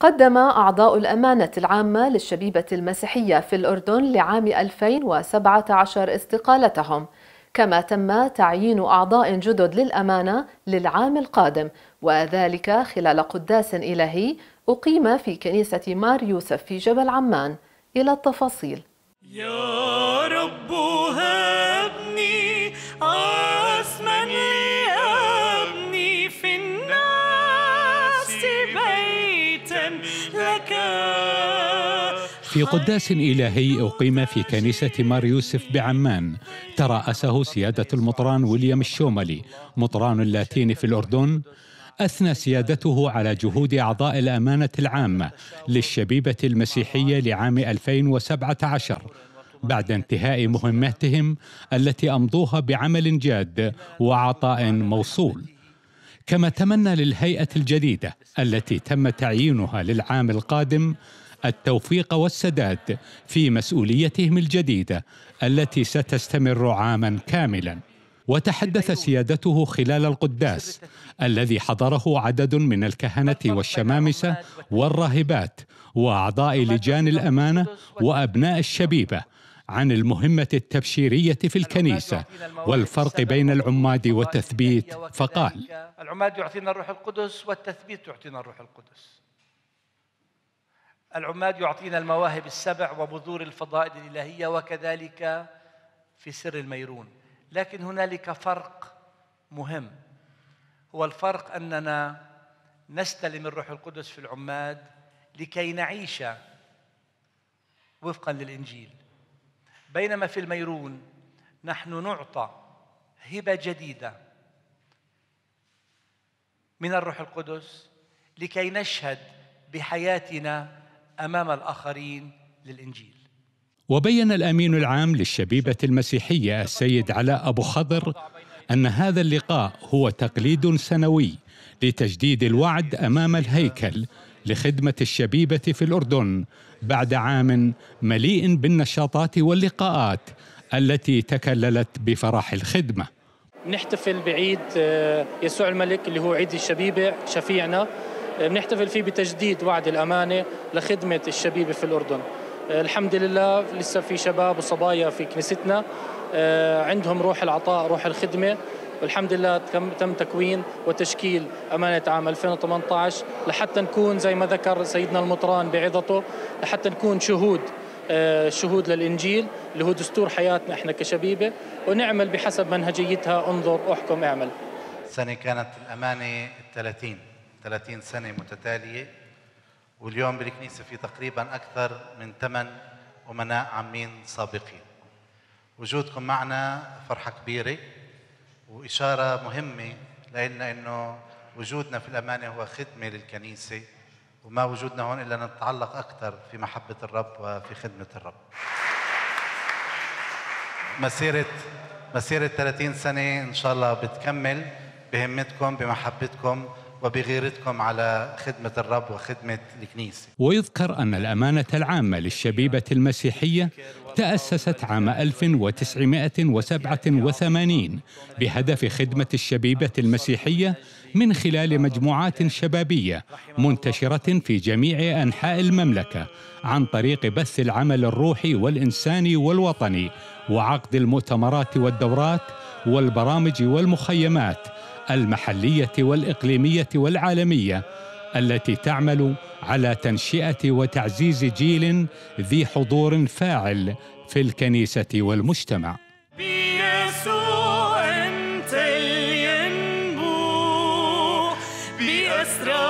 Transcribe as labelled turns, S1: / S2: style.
S1: قدم أعضاء الأمانة العامة للشبيبة المسيحية في الأردن لعام 2017 استقالتهم كما تم تعيين أعضاء جدد للأمانة للعام القادم وذلك خلال قداس إلهي أقيم في كنيسة مار يوسف في جبل عمان إلى التفاصيل
S2: يا رب هل
S3: في قداس إلهي أقيم في كنيسة مار يوسف بعمان ترأسه سيادة المطران ويليام الشوملي مطران اللاتيني في الأردن أثنى سيادته على جهود أعضاء الأمانة العامة للشبيبة المسيحية لعام 2017 بعد انتهاء مهماتهم التي أمضوها بعمل جاد وعطاء موصول كما تمنى للهيئة الجديدة التي تم تعيينها للعام القادم التوفيق والسداد في مسؤوليتهم الجديده التي ستستمر عاما كاملا وتحدث سيادته خلال القداس الذي حضره عدد من الكهنه والشمامسه والراهبات واعضاء لجان الامانه وابناء الشبيبه عن المهمه التبشيريه في الكنيسه والفرق بين العماد والتثبيت فقال
S4: العماد يعطينا الروح القدس والتثبيت يعطينا الروح القدس العماد يعطينا المواهب السبع وبذور الفضائل الإلهية وكذلك في سر الميرون لكن هنالك فرق مهم هو الفرق أننا نستلم الروح القدس في العماد لكي نعيش وفقا للإنجيل بينما في الميرون نحن نعطى هبة جديدة من الروح القدس لكي نشهد بحياتنا امام الاخرين للانجيل.
S3: وبين الامين العام للشبيبه المسيحيه السيد علاء ابو خضر ان هذا اللقاء هو تقليد سنوي لتجديد الوعد امام الهيكل لخدمه الشبيبه في الاردن بعد عام مليء بالنشاطات واللقاءات التي تكللت بفرح الخدمه.
S1: نحتفل بعيد آه، يسوع الملك اللي هو عيد الشبيبه شفيعنا بنحتفل فيه بتجديد وعد الأمانة لخدمة الشبيبة في الأردن آه، الحمد لله لسه في شباب وصبايا في كنيستنا آه، عندهم روح العطاء روح الخدمة والحمد لله تم تكوين وتشكيل أمانة عام 2018 لحتى نكون زي ما ذكر سيدنا المطران بعظته لحتى نكون شهود آه، شهود للإنجيل اللي هو دستور حياتنا إحنا كشبيبة ونعمل بحسب منهجيتها انظر أحكم اعمل سنة كانت الأمانة 30 30 سنة
S2: متتالية واليوم بالكنيسة في تقريبا أكثر من ثمان أمناء عامين سابقين وجودكم معنا فرحة كبيرة وإشارة مهمة لنا أنه وجودنا في الأمانة هو خدمة للكنيسة وما وجودنا هون إلا نتعلق أكثر في محبة الرب وفي خدمة الرب مسيرة مسيرة 30 سنة إن شاء الله بتكمل بهمتكم بمحبتكم وبغيرتكم على خدمة الرب وخدمة الكنيسة
S3: ويذكر أن الأمانة العامة للشبيبة المسيحية تأسست عام 1987 بهدف خدمة الشبيبة المسيحية من خلال مجموعات شبابية منتشرة في جميع أنحاء المملكة عن طريق بث العمل الروحي والإنساني والوطني وعقد المؤتمرات والدورات والبرامج والمخيمات المحليه والاقليميه والعالميه التي تعمل على تنشئه وتعزيز جيل ذي حضور فاعل في الكنيسه والمجتمع
S4: بيسوع